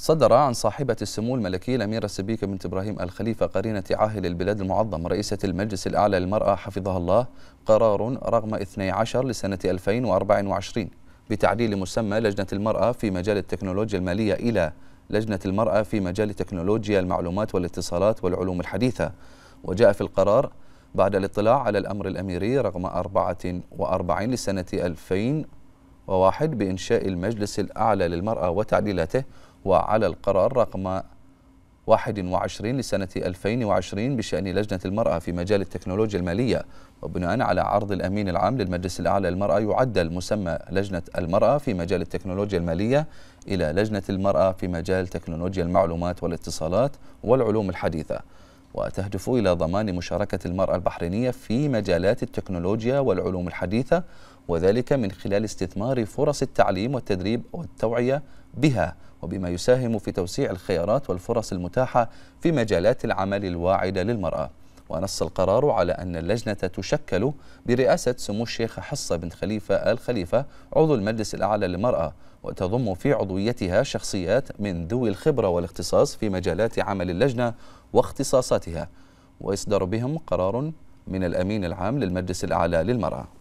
صدر عن صاحبة السمو الملكي الأميرة سبيكة بنت إبراهيم الخليفة قرينة عاهل البلاد المعظم رئيسة المجلس الأعلى للمرأة حفظها الله قرار رقم 12 لسنة 2024 بتعديل مسمى لجنة المرأة في مجال التكنولوجيا المالية إلى لجنة المرأة في مجال تكنولوجيا المعلومات والاتصالات والعلوم الحديثة وجاء في القرار بعد الاطلاع على الأمر الأميري رقم 44 لسنة 2001 بإنشاء المجلس الأعلى للمرأة وتعديلاته وعلى القرار رقم 21 لسنة 2020 بشأن لجنة المرأة في مجال التكنولوجيا المالية وبناء على عرض الأمين العام للمجلس الأعلى للمرأة يعدل مسمى لجنة المرأة في مجال التكنولوجيا المالية إلى لجنة المرأة في مجال تكنولوجيا المعلومات والاتصالات والعلوم الحديثة وتهدف إلى ضمان مشاركة المرأة البحرينية في مجالات التكنولوجيا والعلوم الحديثة وذلك من خلال استثمار فرص التعليم والتدريب والتوعية بها وبما يساهم في توسيع الخيارات والفرص المتاحة في مجالات العمل الواعدة للمرأة ونص القرار على أن اللجنة تشكل برئاسة سمو الشيخ حصة بن خليفة آل خليفة عضو المجلس الأعلى للمرأة وتضم في عضويتها شخصيات من ذوي الخبرة والاختصاص في مجالات عمل اللجنة واختصاصاتها ويصدر بهم قرار من الأمين العام للمجلس الأعلى للمرأة